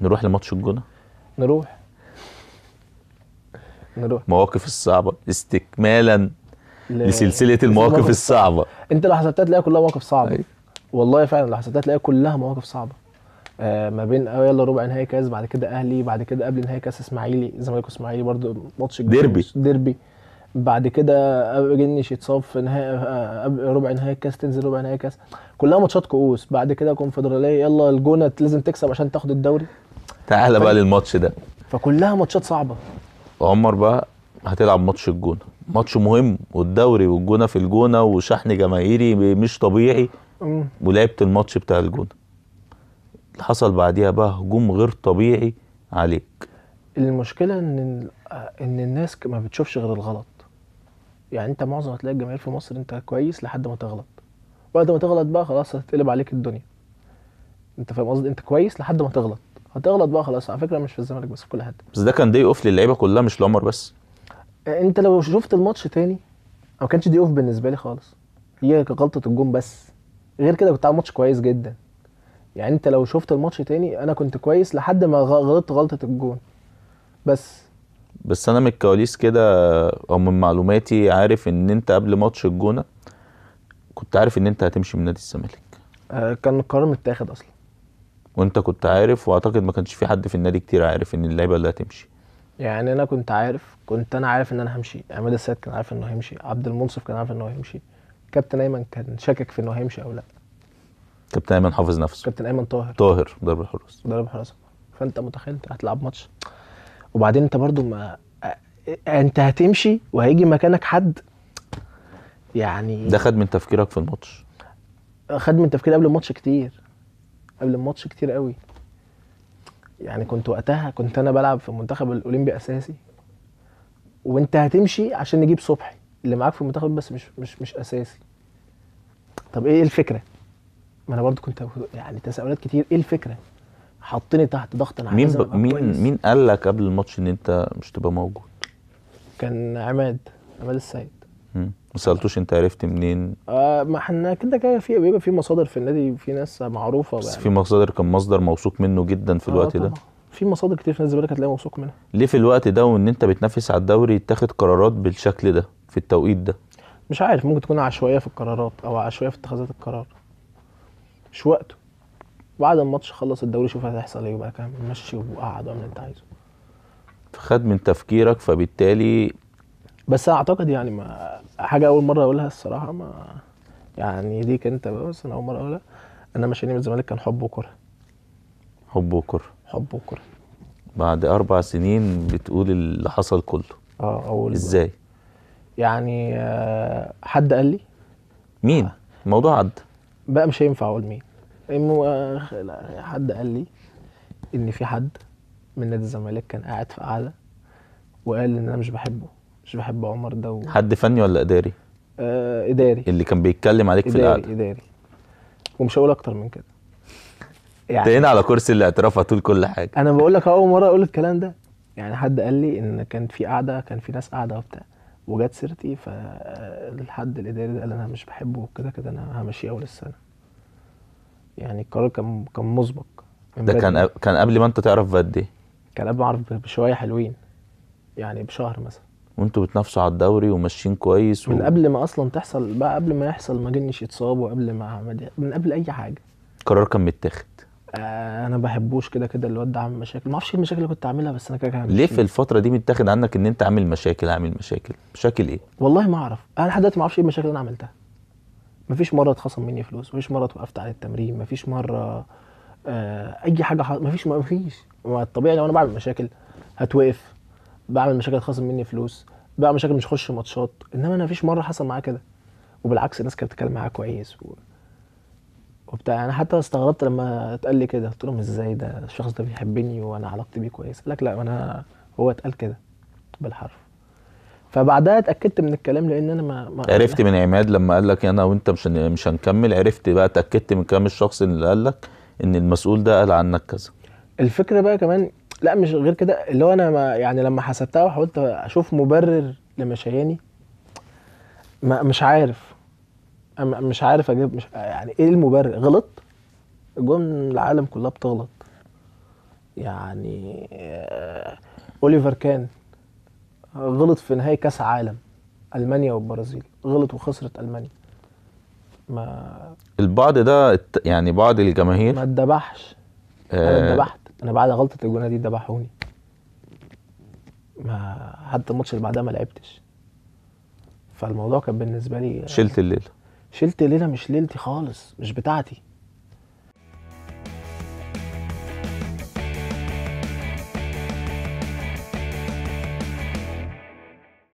نروح لماتش الجونه نروح نروح مواقف الصعبه استكمالا ل... لسلسله المواقف الصعبه انت لو حسبتها تلاقيها كلها مواقف صعبه أي. أيوة. والله فعلا لو حسبتها تلاقيها كلها مواقف صعبه آه ما بين آه يلا ربع نهائي كاس بعد كده اهلي بعد كده قبل نهائي كاس اسماعيلي الزمالك واسماعيلي برده ماتش ديربي ديربي بعد كده جنش يتصاب في نهائي آه، ربع نهائي كاس تنزل ربع نهائي كاس كلها ماتشات كؤوس بعد كده كونفدراليه يلا الجونه لازم تكسب عشان تاخد الدوري تعالى بقى طيب. للماتش ده فكلها ماتشات صعبه عمر بقى هتلعب ماتش الجونه ماتش مهم والدوري والجونه في الجونه وشحن جماهيري مش طبيعي ولعبت الماتش بتاع الجونه اللي حصل بعديها بقى هجوم غير طبيعي عليك المشكله ان ان الناس ما بتشوفش غير الغلط يعني انت معظم هتلاقي الجماهير في مصر انت كويس لحد ما تغلط بعد ما تغلط بقى خلاص هتتقلب عليك الدنيا انت فاهم قصدي انت كويس لحد ما تغلط هتغلط بقى خلاص على فكره مش في الزمالك بس في كل حته بس ده كان داي اوف للعيبه كلها مش لعمر بس آه، انت لو شفت الماتش تاني ما كانش دي اوف بالنسبه لي خالص هي غلطه الجون بس غير كده كنت عامل ماتش كويس جدا يعني انت لو شفت الماتش تاني انا كنت كويس لحد ما غلطت غلطه الجون بس بس انا من الكواليس كده او من معلوماتي عارف ان انت قبل ماتش الجونه كنت عارف ان انت هتمشي من نادي الزمالك آه، كان القرار متاخد اصلا وانت كنت عارف واعتقد ما كانش في حد في النادي كتير عارف ان اللعيبه اللي هتمشي يعني انا كنت عارف كنت انا عارف ان انا همشي عماد السيد كان عارف انه هيمشي عبد المنصف كان عارف انه هيمشي كابتن ايمن كان شاكك في انه هيمشي او لا كابتن ايمن حافظ نفسه كابتن ايمن طاهر طاهر ضرب الحراس ضرب الحراس فانت متخيل انت هتلعب ماتش وبعدين انت برضو ما انت هتمشي وهيجي مكانك حد يعني ده خد من تفكيرك في الماتش خد من تفكيري قبل الماتش كتير قبل الماتش كتير قوي يعني كنت وقتها كنت انا بلعب في المنتخب الاولمبي اساسي وانت هتمشي عشان نجيب صبحي اللي معاك في المنتخب بس مش مش مش اساسي طب ايه الفكره ما انا برضو كنت يعني تساؤلات كتير ايه الفكره حطني تحت ضغط انا مين ب... مين كويس. مين قال لك قبل الماتش ان انت مش تبقى موجود كان عماد عماد السيد ما سالتوش انت عرفت منين؟ آه ما احنا كده كده في بيبقى في مصادر في النادي في ناس معروفه بس يعني. في مصادر كان مصدر موثوق منه جدا في آه، الوقت طبعا. ده في مصادر كتير في نادي الزمالك هتلاقيها موثوق منها ليه في الوقت ده وان انت بتنافس على الدوري تاخد قرارات بالشكل ده في التوقيت ده؟ مش عارف ممكن تكون عشوائيه في القرارات او عشوائيه في اتخاذات القرار مش وقته بعد الماتش خلص الدوري شوف هتحصل ايه وبعد كده مشي وقعد واعمل اللي انت عايزه فخد من تفكيرك فبالتالي بس اعتقد يعني ما حاجه اول مره اقولها الصراحه ما يعني ليك انت بس انا اول مره اقولها انا مش من الزمالك كان حب وكره حب وكره حب وكره بعد اربع سنين بتقول اللي حصل كله اه اول ازاي بقى. يعني آه، حد قال لي مين الموضوع عدى بقى مش هينفع اقول مين المو... آه، حد قال لي ان في حد من نادي الزمالك كان قاعد في قعده وقال ان انا مش بحبه مش بحب عمر ده و... حد فني ولا اداري؟ آه اداري اللي كان بيتكلم عليك إداري في القعده اداري ومش هقول اكتر من كده يعني هنا على كرسي الاعتراف هتقول كل حاجه انا بقول لك اول مره اقول الكلام ده يعني حد قال لي ان كان في قعده كان في ناس قاعده وبتاع وجت سيرتي فالحد الاداري ده قال انا مش بحبه وكده كده انا همشيه اول السنه يعني القرار كان كان مسبق ده كان كان قبل ما انت تعرف بقد ايه؟ كان قبل ما اعرف بشويه حلوين يعني بشهر مثلا وانتوا بتنافسوا على الدوري وماشيين كويس و... من قبل ما اصلا تحصل بقى قبل ما يحصل ما جنش يتصاب وقبل ما إيه، من قبل اي حاجه قرار كان متاخد آه انا بحبوش كده كده الواد ده عامل مشاكل ما اعرفش إيه المشاكل اللي كنت عاملها بس انا كده كده ليه في الفتره دي متاخد عنك ان انت عامل مشاكل عامل مشاكل مشاكل ايه والله ما اعرف انا لحد دلوقتي ما اعرفش ايه المشاكل اللي انا عملتها مفيش مره اتخصم مني فلوس مفيش مره اتوقفت عن التمرين مفيش مره آه اي حاجه حص... مفيش مفيش الطبيعي لو انا بعمل مشاكل هتوقف بعمل مشاكل اتخصم مني فلوس بعمل مشاكل مش خش ماتشات انما انا مفيش مره حصل معايا كده وبالعكس الناس كانت بتتكلم معايا كويس و... وبتاع انا حتى استغربت لما اتقال لي كده قلت لهم ازاي ده الشخص ده بيحبني وانا علاقتي بيه كويسه قال لك لا انا هو اتقال كده بالحرف فبعدها اتاكدت من الكلام لان انا ما, ما عرفت من عماد لما قال لك انا وانت مش مش هنكمل عرفت بقى اتاكدت من كلام الشخص اللي قال لك ان المسؤول ده قال عنك كذا الفكره بقى كمان لا مش غير كده اللي هو انا ما يعني لما حسبتها وحاولت اشوف مبرر لمشاياني ما مش عارف مش عارف اجيب مش يعني ايه المبرر غلط جون العالم كلها بتغلط يعني آه، اوليفر كان غلط في نهائي كاس عالم المانيا والبرازيل غلط وخسرت المانيا ما البعض ده يعني بعض الجماهير ما اتذبحش آه انا اتذبحت انا بعد غلطه الجونه دي ذبحوني ما حتى الماتش اللي بعدها ما لعبتش فالموضوع كان بالنسبه لي شلت الليله شلت الليله مش ليلتي خالص مش بتاعتي